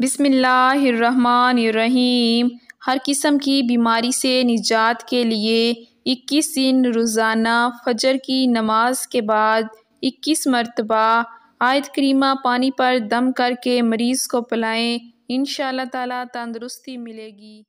बिसमीम हर किस्म की बीमारी से निजात के लिए 21 दिन रोज़ाना फजर की नमाज के बाद 21 मरतबा आयत करीमा पानी पर दम करके मरीज़ को पिलाएं इन ताला तंदरुस्ती मिलेगी